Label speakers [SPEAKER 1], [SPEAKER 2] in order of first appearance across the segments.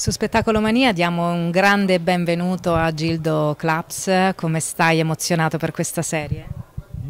[SPEAKER 1] Su Spettacolo Mania diamo un grande benvenuto a Gildo Claps, come stai emozionato per questa serie?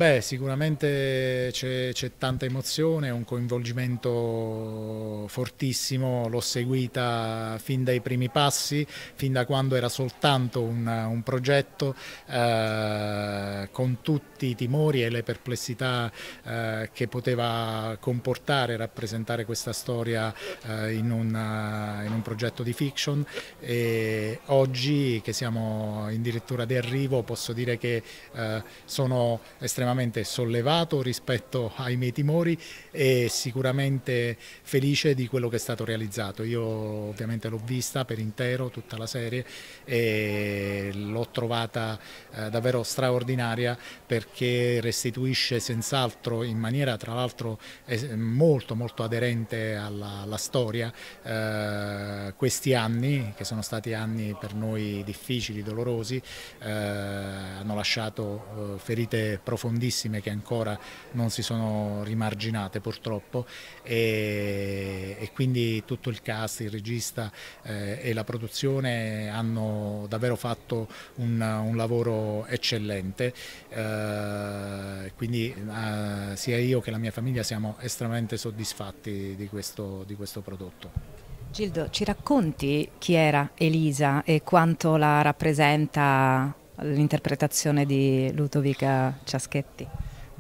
[SPEAKER 2] Beh, sicuramente c'è, tanta emozione, un coinvolgimento fortissimo, l'ho seguita fin dai primi passi, fin da quando era soltanto un, un progetto, eh, con tutti i timori e le perplessità eh, che poteva comportare rappresentare questa storia eh, in, una, in, un progetto di fiction. E oggi che siamo in dirittura di arrivo posso dire che eh, sono estremamente estremamente sollevato rispetto ai miei timori e sicuramente felice di quello che è stato realizzato. Io ovviamente l'ho vista per intero, tutta la serie, e l'ho trovata eh, davvero straordinaria perché restituisce senz'altro in maniera tra l'altro eh, molto molto aderente alla, alla storia eh, questi anni che sono stati anni per noi difficili, dolorosi, eh, hanno lasciato eh, ferite profonde grandissime che ancora non si sono rimarginate purtroppo e, e quindi tutto il cast, il regista eh, e la produzione hanno davvero fatto un, un lavoro eccellente, eh, quindi eh, sia io che la mia famiglia siamo estremamente soddisfatti di questo, di questo prodotto.
[SPEAKER 1] Gildo, ci racconti chi era Elisa e quanto la rappresenta l'interpretazione di Ludovica Ciaschetti.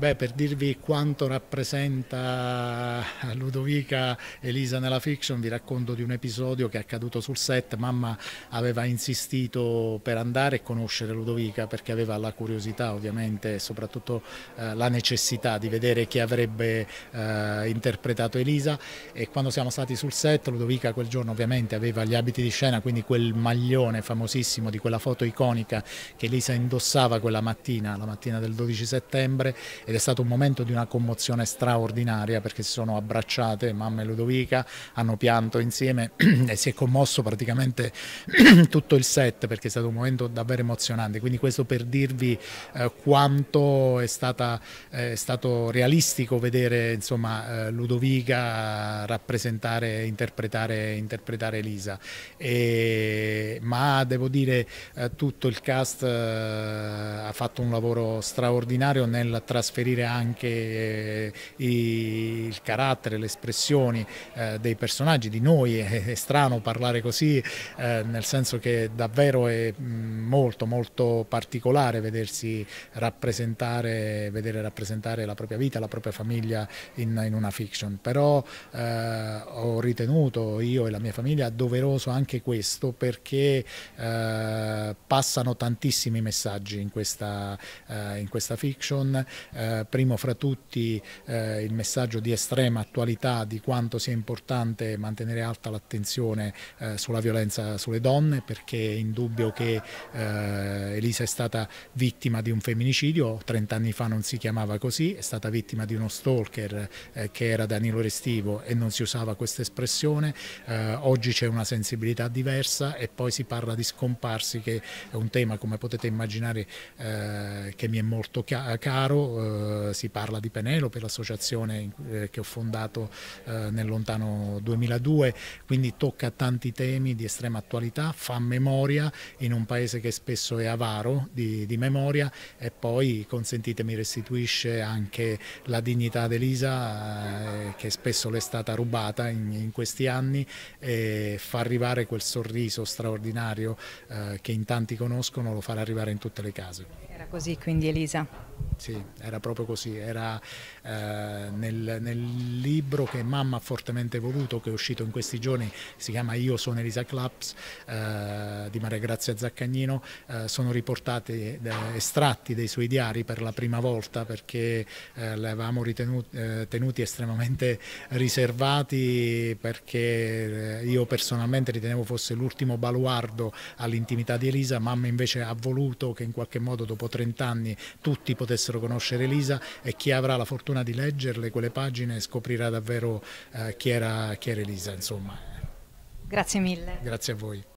[SPEAKER 2] Beh, per dirvi quanto rappresenta Ludovica Elisa nella fiction, vi racconto di un episodio che è accaduto sul set. Mamma aveva insistito per andare e conoscere Ludovica perché aveva la curiosità, ovviamente, e soprattutto eh, la necessità di vedere chi avrebbe eh, interpretato Elisa. E quando siamo stati sul set, Ludovica quel giorno, ovviamente, aveva gli abiti di scena, quindi quel maglione famosissimo di quella foto iconica che Elisa indossava quella mattina, la mattina del 12 settembre ed è stato un momento di una commozione straordinaria perché si sono abbracciate mamma e Ludovica, hanno pianto insieme e si è commosso praticamente tutto il set perché è stato un momento davvero emozionante, quindi questo per dirvi eh, quanto è, stata, eh, è, stato realistico vedere insomma, eh, Ludovica rappresentare, interpretare, interpretare Elisa. E ma devo dire eh, tutto il cast eh, ha fatto un lavoro straordinario nel trasferire anche eh, i, il carattere, le espressioni eh, dei personaggi, di noi, è, è strano parlare così, eh, nel senso che davvero è mm, molto molto particolare vedersi rappresentare, vedere rappresentare la propria vita, la propria famiglia in, in una fiction, però ho ritenuto io e la mia famiglia doveroso anche questo perché eh, passano tantissimi messaggi in questa, eh, in questa fiction, eh, primo fra tutti eh, il messaggio di estrema attualità di quanto sia importante mantenere alta l'attenzione eh, sulla violenza sulle donne perché è indubbio che eh, Elisa è stata vittima di un femminicidio, 30 anni fa non si chiamava così, è stata vittima di uno stalker che era Danilo Restivo e non si usava questa espressione, oggi c'è una sensibilità diversa e poi si parla di scomparsi che è un tema come potete immaginare eh, che mi è molto caro, eh, si parla di Penelope, l'associazione eh, che ho fondato eh, nel lontano 2002, quindi tocca tanti temi di estrema attualità, fa memoria in un paese che spesso è avaro di, di memoria e poi consentitemi restituisce anche la dignità ad Elisa eh, che spesso le è stata rubata in, in questi anni e fa arrivare quel sorriso straordinario straordinario eh, che in tanti conoscono lo farà arrivare in tutte le case
[SPEAKER 1] così quindi Elisa?
[SPEAKER 2] Sì, era proprio così, era eh, nel, nel, libro che mamma ha fortemente voluto, che è uscito in questi giorni, si chiama Io sono Elisa Claps eh, di Maria Grazia Zaccagnino, eh, sono riportati eh, estratti dei suoi diari per la prima volta perché eh, li avevamo ritenuti, eh, tenuti estremamente riservati perché io personalmente ritenevo fosse l'ultimo baluardo all'intimità di Elisa, mamma invece ha voluto che in qualche modo dopo tre 30 anni tutti potessero conoscere Elisa e chi avrà la fortuna di leggerle quelle pagine scoprirà davvero eh, chi, era, chi era Elisa. Insomma.
[SPEAKER 1] Grazie mille.
[SPEAKER 2] Grazie a voi.